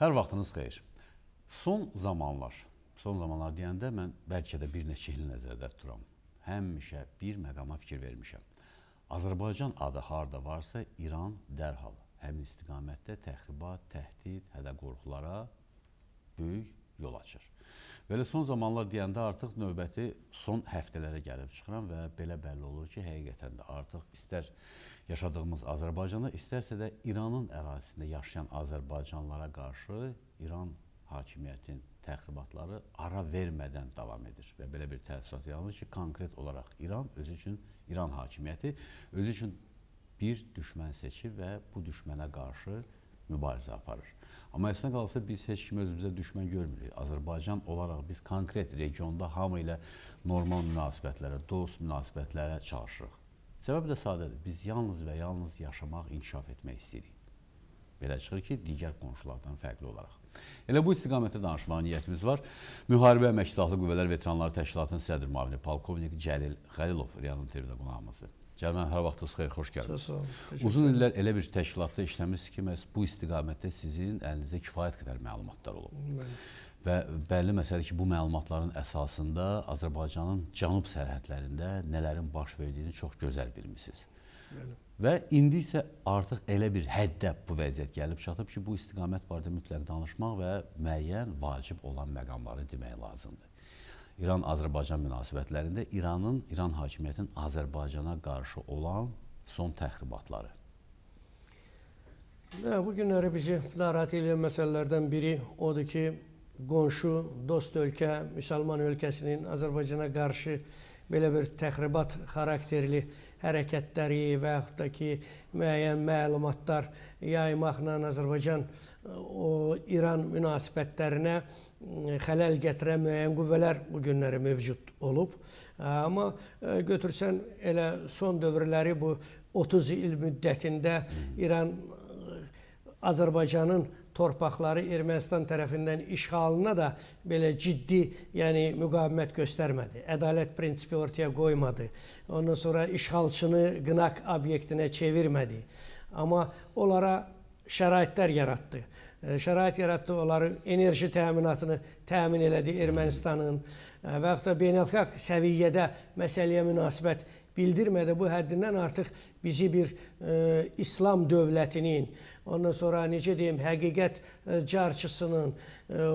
Hər vaxtınız xeyir. Son zamanlar, son zamanlar deyəndə mən bəlkə də bir neçə il nəzərdə tuturam. Həmişə bir məqama fikir vermişəm. Azərbaycan adı harda varsa, İran dərhal həmin istiqamətdə təxribat, təhdid, hədə qorxulara böyük yol açır. Belə son zamanlar deyəndə artıq növbəti son həftələrə gəlib çıxıram və belə bəlli olur ki, həqiqətən də artıq istər yaşadığımız Azərbaycanda, istərsə də İranın ərazisində yaşayan Azərbaycanlara qarşı İran hakimiyyətin təxribatları ara vermədən davam edir və belə bir təəssürat yaranır ki, konkret olaraq İran özü üçün İran hakimiyyəti özü üçün bir düşmən seçib və bu düşmənə qarşı mübarizə aparır. Amma əslində qalsa biz heç kimi özümüzə düşmən görmürük. Azərbaycan olaraq biz konkret regionda hamı ilə normal münasibətlərə, dost münasibətlərə çalışırıq. Səbəb də sadədir. Biz yalnız və yalnız yaşamaq, inkişaf etmək istəyirik. Belə çıxır ki, digər qonşulardan fərqli olaraq. Elə bu istiqamətdə danışmağa niyyətimiz var. Müharibə Əməkdaşlığı Qüvvələr Veteranları Təşkilatının sədr müavini polkovnik Cəlil Xəlilov realın televiziya qonağımızdır. Cəmal, hər vaxtınız xeyir, xoş gəlmisiniz. Sağ olun. Uzun illər elə bir təşkilatda işləmisiniz ki, məhz bu istiqamətdə sizin əlinizdə kifayət qədər məlumatlar olub. Bəli. Və bəlli məsələdir ki, bu məlumatların əsasında Azərbaycanın cənub sərhədlərində nələrin baş verdiyini çox gözəl bilmişsiniz. Bəli. Və indi isə artıq elə bir həddə bu vəziyyət gəlib çatıb ki, bu istiqamət barədə mütləq danışmaq və müəyyən vacib olan məqamları demək lazımdır. İran-Azərbaycan münasibətlərində İranın, İran hakimiyyətinin Azərbaycana qarşı olan son təxribatları? Nə, bu günləri bizi narahat edən məsələlərdən biri odur ki, qonşu, dost ölkə, müsəlman ölkəsinin Azərbaycana qarşı belə bir təxribat xarakterli hərəkətləri və yaxud da ki, müəyyən məlumatlar yaymaqla Azərbaycan o İran münasibətlərinə e, xələl gətirən müəyyən qüvvələr bu günləri mövcud olub. E, amma e, götürsən elə son dövrləri bu 30 il müddətində İran Azərbaycanın torpaqları Ermənistan tərəfindən işğalına da belə ciddi, yəni müqavimət göstərmədi. Ədalət prinsipi ortaya qoymadı. Ondan sonra işğalçını qınaq obyektinə çevirmədi. Amma onlara şəraitlər yaratdı. E, şərait yaratdı, onları enerji təminatını təmin elədi Ermənistanın e, və yaxud da beynəlxalq səviyyədə məsələyə münasibət bildirmədi. Bu həddindən artıq bizi bir e, İslam dövlətinin, ondan sonra necə deyim, həqiqət e, carçısının e,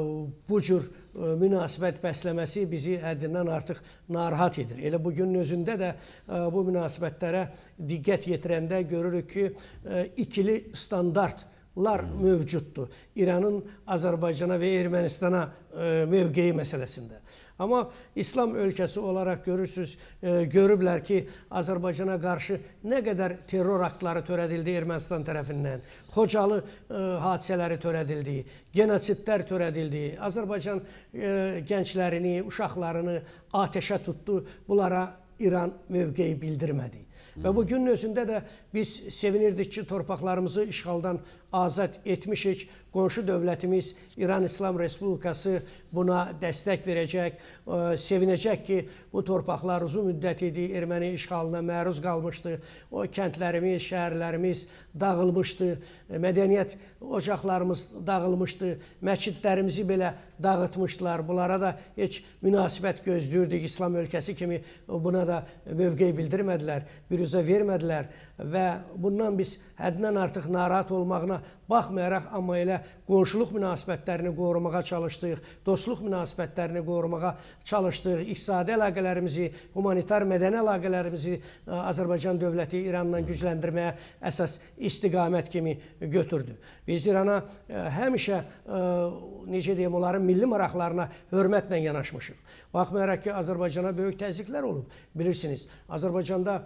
bu cür e, münasibət bəsləməsi bizi həddindən artıq narahat edir. Elə bugünün özündə də bu münasibətlərə diqqət yetirəndə görürük ki, ikili standart lar mövcuddur. İranın Azərbaycana və Ermənistana e, mövqeyi məsələsində. Amma İslam ölkəsi olaraq görürsüz, e, görüblər ki, Azərbaycana qarşı nə qədər terror aktları törədildi Ermənistan tərəfindən, Xocalı e, hadisələri törədildiyi, genosidlər törədildiyi, Azərbaycan e, gənclərini, uşaqlarını atəşə tutdu. Bunlara İran mövqeyi bildirmədi. Və bu günün özündə də biz sevinirdik ki, torpaqlarımızı işğaldan azad etmişik. Qonşu dövlətimiz İran İslam Respublikası buna dəstək verəcək. Sevinəcək ki, bu torpaqlar uzun müddət idi erməni işğalına məruz qalmışdı. O kəndlərimiz, şəhərlərimiz dağılmışdı. Mədəniyyət ocaqlarımız dağılmışdı. Məscidlərimizi belə dağıtmışdılar. Bunlara da heç münasibət gözləyirdik. İslam ölkəsi kimi buna da mövqey bildirmədilər büruzə vermədilər və bundan biz həddən artıq narahat olmağına baxmayaraq, amma elə qonşuluq münasibətlərini qorumağa çalışdıq, dostluq münasibətlərini qorumağa çalışdıq, iqtisadi əlaqələrimizi, humanitar mədəni əlaqələrimizi e, Azərbaycan dövləti İranla gücləndirməyə əsas istiqamət kimi götürdü. Biz İrana e, həmişə, e, necə deyim, onların milli maraqlarına hörmətlə yanaşmışıq. Baxmayaraq ki, Azərbaycana böyük təzyiqlər olub, bilirsiniz. Azərbaycanda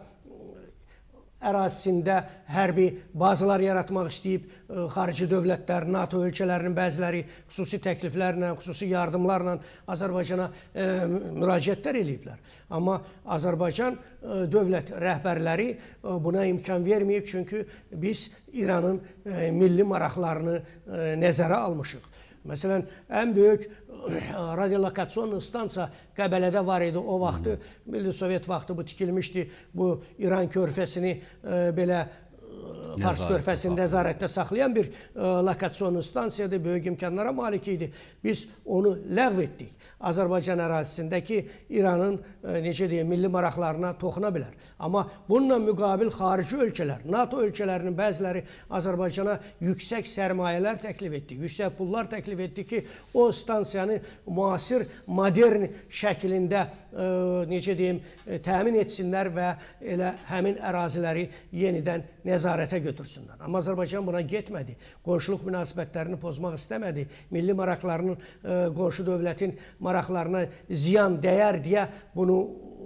ərazisində hərbi bazalar yaratmaq istəyib, e, xarici dövlətlər, NATO ölkələrinin bəziləri xüsusi təkliflərlə, xüsusi yardımlarla Azərbaycana e, müraciətlər eləyiblər. Amma Azərbaycan dövlət rəhbərləri buna imkan verməyib, çünki biz İranın milli maraqlarını nəzərə almışıq. Məsələn, ən böyük radiolokasiyon stansiya Qəbələdə var idi o vaxtı. Milli Sovet vaxtı bu tikilmişdi. Bu İran körfəsini belə Fars körfəsini nəzarətdə saxlayan bir e, lokasyon stansiyada böyük imkanlara malik idi. Biz onu ləğv etdik. Azərbaycan ərazisindəki İranın e, necə deyim milli maraqlarına toxuna bilər. Amma bununla müqabil xarici ölkələr, NATO ölkələrinin bəziləri Azərbaycana yüksək sərmayələr təklif etdi, yüksək pullar təklif etdi ki, o stansiyanı müasir, modern şəklində e, necə deyim təmin etsinlər və elə həmin əraziləri yenidən nəzarətə götürsünlər. Amma Azərbaycan buna getmədi. Qonşuluq münasibətlərini pozmaq istəmədi. Milli maraqlarının e, qonşu dövlətin maraqlarına ziyan dəyər deyə bunu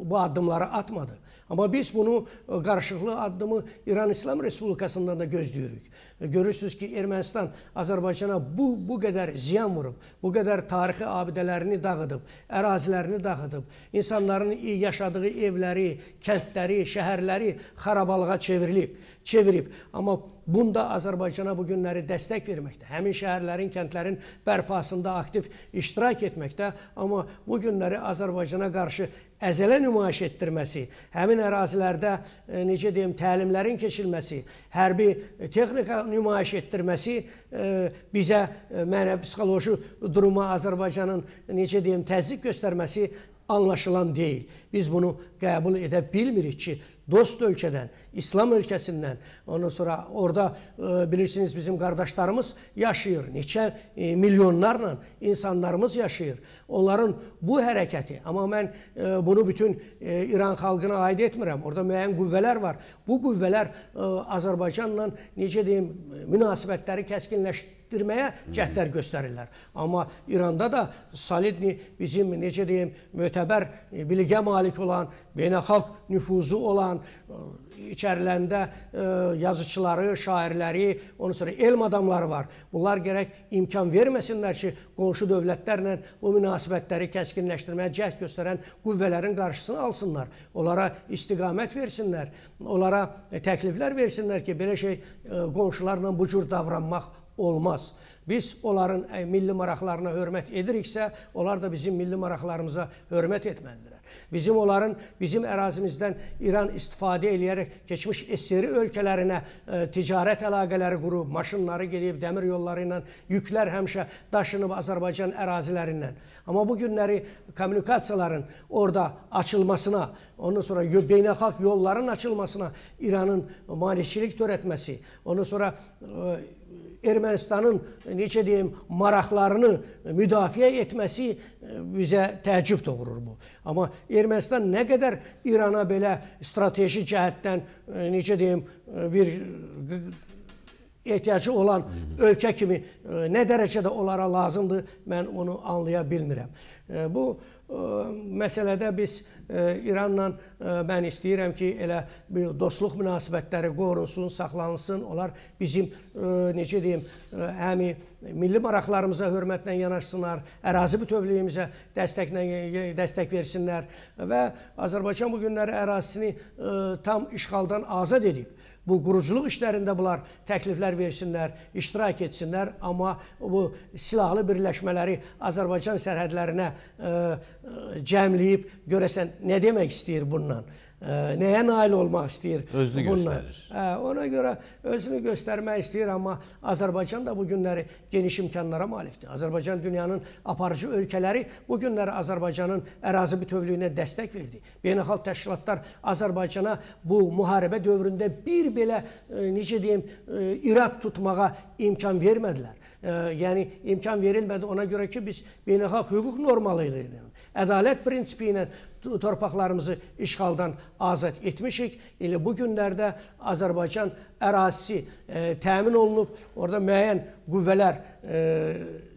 bu addımları atmadı. Amma biz bunu e, qarşılıqlı addımı İran İslam Respublikasından da gözləyirik. E, görürsünüz ki, Ermənistan Azərbaycana bu bu qədər ziyan vurub, bu qədər tarixi abidələrini dağıdıb, ərazilərini dağıdıb, insanların yaşadığı evləri, kəndləri, şəhərləri xarabalığa çevrilib, çevirib. Amma bunda Azərbaycana bu günləri dəstək verməkdə, həmin şəhərlərin, kəndlərin bərpasında aktiv iştirak etməkdə, amma bu günləri Azərbaycana qarşı əzələ nümayiş etdirməsi, həmin ərazilərdə e, necə deyim, təlimlərin keçilməsi, hərbi texnika nümayiş etdirməsi e, bizə e, mənəvi-psixoloji duruma Azərbaycanın necə deyim təzyiq göstərməsi anlaşılan deyil. Biz bunu qəbul edə bilmirik ki, dost ölkədən, İslam ölkəsindən, ondan sonra orada e, bilirsiniz bizim qardaşlarımız yaşayır. Neçə e, milyonlarla insanlarımız yaşayır. Onların bu hərəkəti, amma mən e, bunu bütün e, İran xalqına aid etmirəm. Orada müəyyən qüvvələr var. Bu qüvvələr e, Azərbaycanla necə deyim münasibətləri kəskinləşdirir etdirməyə cəhdlər göstərirlər. Amma İranda da solid bizim necə deyim, mötəbər e, biligə malik olan, beynəlxalq nüfuzu olan e, içəriləndə ə, e, yazıçıları, şairləri, onun sonra elm adamları var. Bunlar gərək imkan verməsinlər ki, qonşu dövlətlərlə bu münasibətləri kəskinləşdirməyə cəhd göstərən qüvvələrin qarşısını alsınlar. Onlara istiqamət versinlər, onlara təkliflər versinlər ki, belə şey ə, qonşularla bu cür davranmaq olmaz. Biz onların e, milli maraqlarına hörmət ediriksə, onlar da bizim milli maraqlarımıza hörmət etməlidirlər. Bizim onların bizim ərazimizdən İran istifadə eləyərək keçmiş SSR ölkələrinə e, ticarət əlaqələri qurub, maşınları gedib dəmir yolları ilə yüklər həmişə daşınıb Azərbaycan ərazilərindən. Amma bu günləri kommunikasiyaların orada açılmasına, ondan sonra beynəlxalq yolların açılmasına İranın maneçilik törətməsi, ondan sonra e, Ermənistanın necə deyim, maraqlarını müdafiə etməsi e, bizə təəccüb doğurur bu. Amma Ermənistan nə qədər İrana belə strateji cəhətdən e, necə deyim, e, bir ehtiyacı olan ölkə kimi nə dərəcədə onlara lazımdır, mən onu anlaya bilmirəm. Bu məsələdə biz İranla mən istəyirəm ki, elə dostluq münasibətləri qorunsun, saxlansın. Onlar bizim necə deyim, həmi milli maraqlarımıza hörmətlə yanaşsınlar, ərazi bütövlüyümüzə dəstəklə dəstək versinlər və Azərbaycan bu günləri ərazisini tam işğaldan azad edib bu quruculuq işlərində bunlar təkliflər versinlər, iştirak etsinlər, amma bu silahlı birləşmələri Azərbaycan sərhədlərinə ə, e, ə, e, cəmləyib görəsən nə demək istəyir bununla? nəyə nail olmaq istəyir. Özünü bununla. göstərir. Hə, ona görə özünü göstərmək istəyir, amma Azərbaycan da bu günləri geniş imkanlara malikdir. Azərbaycan dünyanın aparıcı ölkələri bu günləri Azərbaycanın ərazi bütövlüyünə dəstək verdi. Beynəlxalq təşkilatlar Azərbaycana bu müharibə dövründə bir belə e, necə deyim, e, irad tutmağa imkan vermədilər. E, yəni imkan verilmədi ona görə ki, biz beynəlxalq hüquq normalı ilə, ədalət prinsipi ilə torpaqlarımızı işğaldan azad etmişik. Elə bu günlərdə Azərbaycan ərazisi e, təmin olunub, orada müəyyən qüvvələr, e,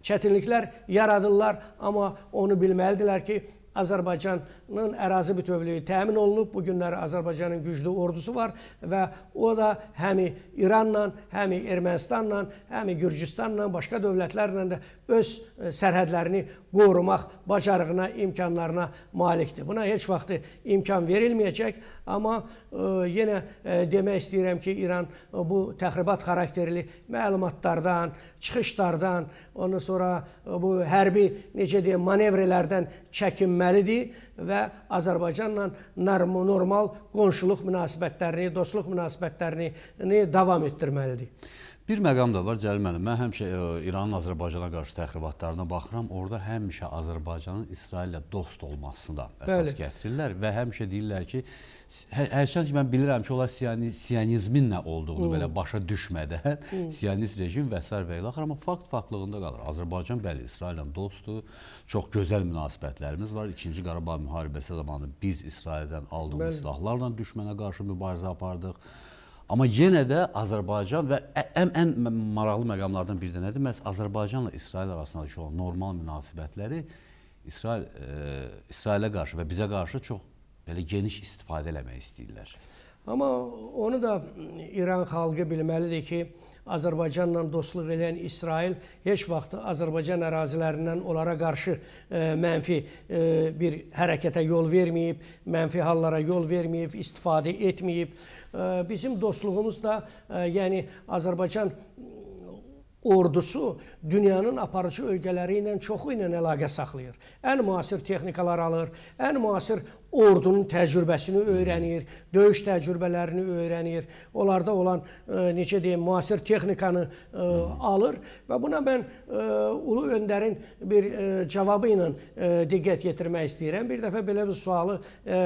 çətinliklər yaradırlar, amma onu bilməlidirlər ki, Azərbaycanın ərazi bütövlüyü təmin olunub. Bu günləri Azərbaycanın güclü ordusu var və o da həmi İranla, həmi Ermənistanla, həmi Gürcüstanla, başqa dövlətlərlə də öz e, sərhədlərini qorumaq bacarığına, imkanlarına malikdir. Buna heç vaxt imkan verilməyəcək, amma e, yenə e, demək istəyirəm ki, İran bu təxribat xarakterli məlumatlardan, çıxışlardan, ondan sonra bu hərbi necə deyim, manevrlərdən çəkinməlidir və Azərbaycanla normal qonşuluq münasibətlərini, dostluq münasibətlərini davam etdirməlidir. Bir müqam da var Cəlil müəllim. Mən həmişə e, İranın Azərbaycana qarşı təxribatlarına baxıram. Orda həmişə Azərbaycanın İsraillə dost olmasını da əsas Bəli. gətirirlər və həmişə deyirlər ki, hə, hərçənd ki mən bilirəm ki, onlar siyani, siyanizmin nə olduğunu o. belə başa düşmədən, siyanist rejim və s. və ilə amma fakt faktlığında qalır. Azərbaycan bəli İsraillə dostdur. Çox gözəl münasibətlərimiz var. 2-ci Qarabağ müharibəsi zamanı biz İsraildən aldığımız Bəli. silahlarla düşmənə qarşı mübarizə apardıq. Amma yenə də Azərbaycan və ən, ən maraqlı məqamlardan biri də nədir? Məhz Azərbaycanla İsrail arasındakı olan normal münasibətləri İsrail e, İsrailə qarşı və bizə qarşı çox belə geniş istifadə eləmək istəyirlər. Amma onu da İran xalqı bilməlidir ki, Azərbaycanla dostluq edən İsrail heç vaxt Azərbaycan ərazilərindən onlara qarşı e, mənfi e, bir hərəkətə yol verməyib, mənfi hallara yol verməyib, istifadə etməyib. E, bizim dostluğumuz da yəni Azərbaycan ordusu dünyanın aparıcı ölkələri ilə çoxu ilə əlaqə saxlayır. Ən müasir texnikalar alır, ən müasir ordunun təcrübəsini öyrənir, döyüş təcrübələrini öyrənir, onlarda olan e, necə deyim, müasir texnikanı e, alır və buna mən e, ulu öndərin bir e, cavabı ilə e, diqqət yetirmək istəyirəm. Bir dəfə belə bir sualı e,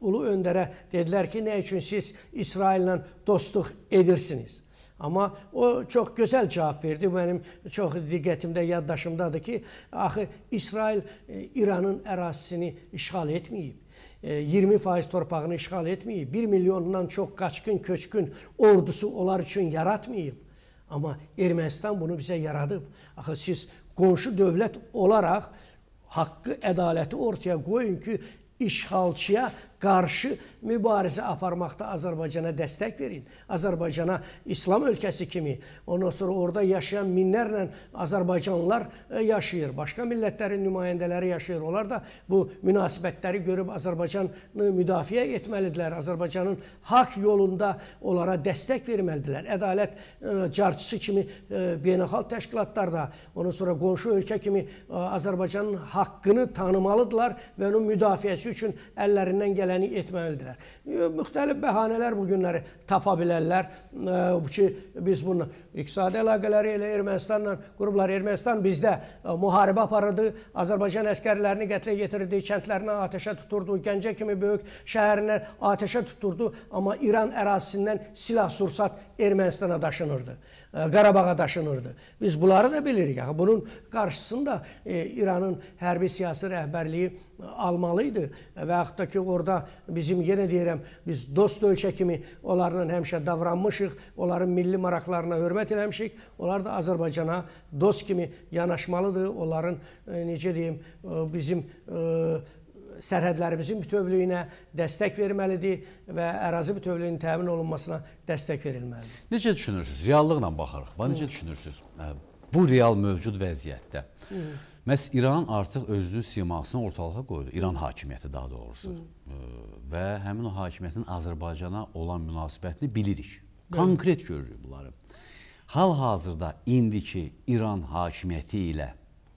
ulu öndərə dedilər ki, nə üçün siz İsraillə dostluq edirsiniz? Amma o çox gözəl cavab verdi. Mənim çox diqqətimdə, yaddaşımdadır ki, axı İsrail e, İranın ərazisini işğal etməyib. 20% e, torpağını işğal etməyib. 1 milyondan çox qaçqın, köçkün ordusu onlar üçün yaratmayıb. Amma Ermənistan bunu bizə yaradıb. Axı siz qonşu dövlət olaraq haqqı, ədaləti ortaya qoyun ki, işğalçıya qarşı mübarizə aparmaqda Azərbaycana dəstək verin. Azərbaycana İslam ölkəsi kimi, ondan sonra orada yaşayan minlərlə Azərbaycanlılar e, yaşayır. Başqa millətlərin nümayəndələri yaşayır. Onlar da bu münasibətləri görüb Azərbaycanı müdafiə etməlidirlər. Azərbaycanın haqq yolunda onlara dəstək verməlidirlər. Ədalət e, carçısı kimi e, beynəlxalq təşkilatlar da, ondan sonra qonşu ölkə kimi Azərbaycanın haqqını tanımalıdırlar və onun müdafiəsi üçün əllərindən gələn məni etməlidirlər. Müxtəlif bəhanələr bu günləri tapa bilərlər bu ki, biz bunu iqtisadi əlaqələri elə Ermənistanla qurublar. Ermənistan bizdə müharibə aparırdı, Azərbaycan əskərlərini qətlə yetirdi, kəndlərini atəşə tuturdu, Gəncə kimi böyük şəhərini atəşə tuturdu, amma İran ərazisindən silah-sursat Ermənistana daşınırdı. Qarabağa daşınırdı. Biz bunları da bilirik. Bunun qarşısında e, İranın hərbi siyasi rəhbərliyi almalı idi e, və yaxud da ki, orada bizim yenə deyirəm, biz dost ölkə kimi onlarla həmişə davranmışıq, onların milli maraqlarına hörmət eləmişik. Onlar da Azərbaycana dost kimi yanaşmalıdır. Onların e, necə deyim, e, bizim sərhədlərimizin bütövlüyünə dəstək verməlidir və ərazi bütövlüyünün təmin olunmasına dəstək verilməlidir. Necə düşünürsüz? Reallıqla baxarıq. Bax necə düşünürsüz? Bu real mövcud vəziyyətdə. Hı. Məs İran artıq özünü simasını ortalığa qoydu. İran hakimiyyəti daha doğrusu. Hı. Və həmin o hakimiyyətin Azərbaycana olan münasibətini bilirik. Konkret görürük bunları. Hal-hazırda indiki İran hakimiyyəti ilə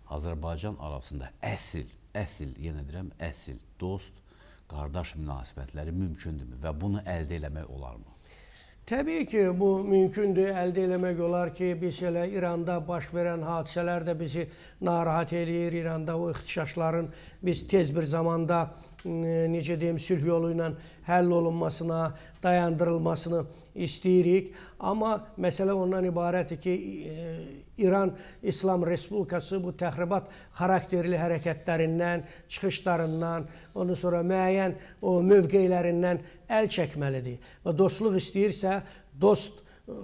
Azərbaycan arasında əsl, əsl, yenə deyirəm, əsl dost, qardaş münasibətləri mümkündürmü və bunu əldə eləmək olarmı? Təbii ki, bu mümkündür, əldə eləmək olar ki, biz elə İranda baş verən hadisələr də bizi narahat eləyir. İranda o ixtişaşların biz tez bir zamanda necə deyim, sülh yolu ilə həll olunmasına, dayandırılmasını istəyirik. Amma məsələ ondan ibarətdir ki, İran İslam Respublikası bu təxribat xarakterli hərəkətlərindən, çıxışlarından, ondan sonra müəyyən o mövqeylərindən əl çəkməlidir. Və dostluq istəyirsə, dost e,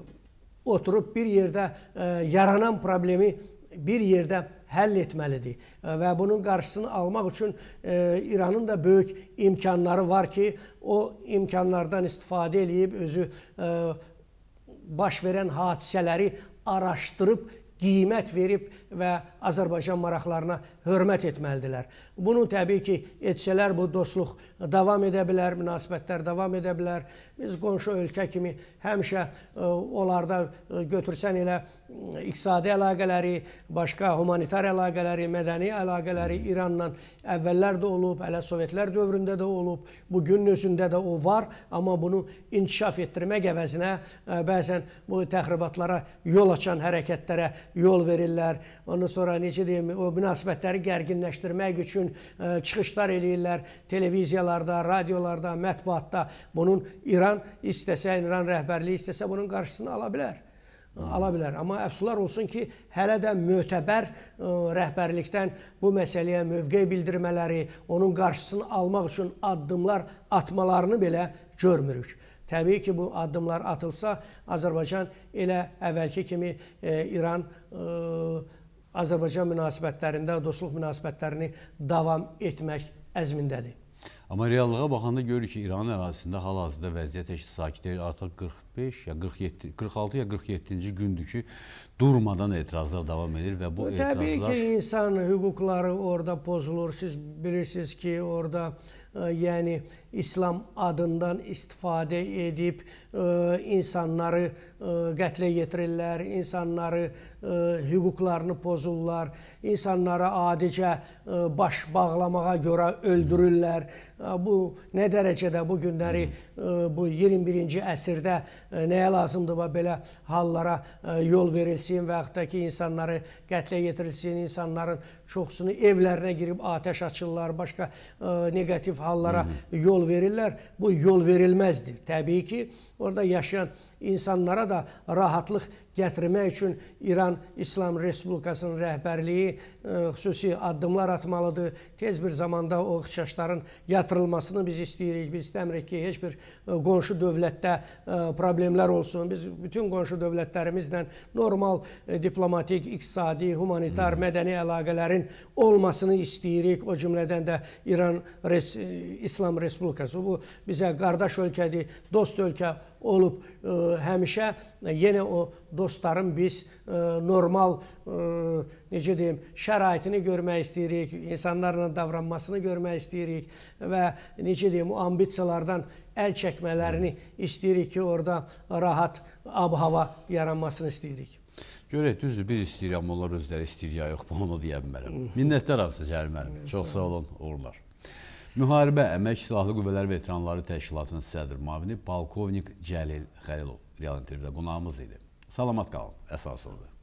oturub bir yerdə ə, e, yaranan problemi bir yerdə həll etməlidir e, və bunun qarşısını almaq üçün e, İranın da böyük imkanları var ki, o imkanlardan istifadə eləyib özü e, baş verən hadisələri araşdırıb qiymət verib və Azərbaycan maraqlarına hörmət etməlidirlər. Bunu təbii ki, etsələr bu dostluq davam edə bilər, münasibətlər davam edə bilər. Biz qonşu ölkə kimi həmişə e, onlarda e, götürsən elə e, iqtisadi əlaqələri, başqa humanitar əlaqələri, mədəni əlaqələri İranla əvvəllər də olub, hələ Sovetlər dövründə də olub, bu günün özündə də o var, amma bunu inkişaf etdirmək əvəzinə bəzən bu təxribatlara yol açan hərəkətlərə yol verirlər. Ondan sonra necə deyim, o münasibətləri vəziyyətləri gərginləşdirmək üçün e, çıxışlar eləyirlər televiziyalarda, radiolarda, mətbuatda. Bunun İran istəsə, İran rəhbərliyi istəsə bunun qarşısını ala bilər ala bilər. Amma əfsular olsun ki, hələ də mötəbər ə, e, rəhbərlikdən bu məsələyə mövqe bildirmələri, onun qarşısını almaq üçün addımlar atmalarını belə görmürük. Təbii ki, bu addımlar atılsa, Azərbaycan elə əvvəlki kimi ə, e, İran ə, Azərbaycan münasibətlərində, dostluq münasibətlərini davam etmək əzmindədir. Amma reallığa baxanda görürük ki, İranın ərazisində hal-hazırda vəziyyət heç sakit deyil. Artıq 40 45 ya 47 46 ya 47-ci gündür ki, durmadan etirazlar davam edir və bu, bu etirazlar Təbii ki, insan hüquqları orada pozulur. Siz bilirsiniz ki, orada ə, e, yəni İslam adından istifadə edib ə, e, insanları ə, e, qətlə yetirirlər, insanları ə, hüquqlarını pozurlar, insanlara adicə ə, baş bağlamağa görə öldürürlər. Ə, bu nə dərəcədə bu günləri ə, bu 21-ci əsrdə ə, nəyə lazımdır və belə hallara yol verilsin və yaxud da ki, insanları qətlə yetirilsin, insanların çoxsunu evlərinə girib atəş açırlar, başqa negativ hallara yol verirlər. Bu yol verilməzdir. Təbii ki, orada yaşayan insanlara da rahatlıq gətirmək üçün İran İslam Respublikasının rəhbərliyi e, xüsusi addımlar atmalıdır. Tez bir zamanda o ixtişaşların yatırılmasını biz istəyirik. Biz istəmirik ki, heç bir e, qonşu dövlətdə e, problemlər olsun. Biz bütün qonşu dövlətlərimizlə normal diplomatik, iqtisadi, humanitar, hmm. mədəni əlaqələrin olmasını istəyirik. O cümlədən də İran Res İslam Respublikası bu bizə qardaş ölkədir, dost ölkə olub. E, həmişə yenə o dostların biz e, normal e, necə deyim, şəraitini görmək istəyirik, insanlarla davranmasını görmək istəyirik və necə deyim, o ambisiyalardan əl çəkmələrini istəyirik ki, orada rahat ab-hava yaranmasını istəyirik. Görək, düzdür, biz istəyirik, amma onlar özləri istəyir ya yox, bunu deyə bilmərəm. Minnətdaram sizə, Cəlil müəllim. Çox sağ olun, uğurlar. Müharibə Əmək Silahlı Qüvvələr Veteranları Təşkilatının sədr müavini polkovnik Cəlil Xəlilov real intervyuda qonağımız idi. Salamat qalın, əsasındır.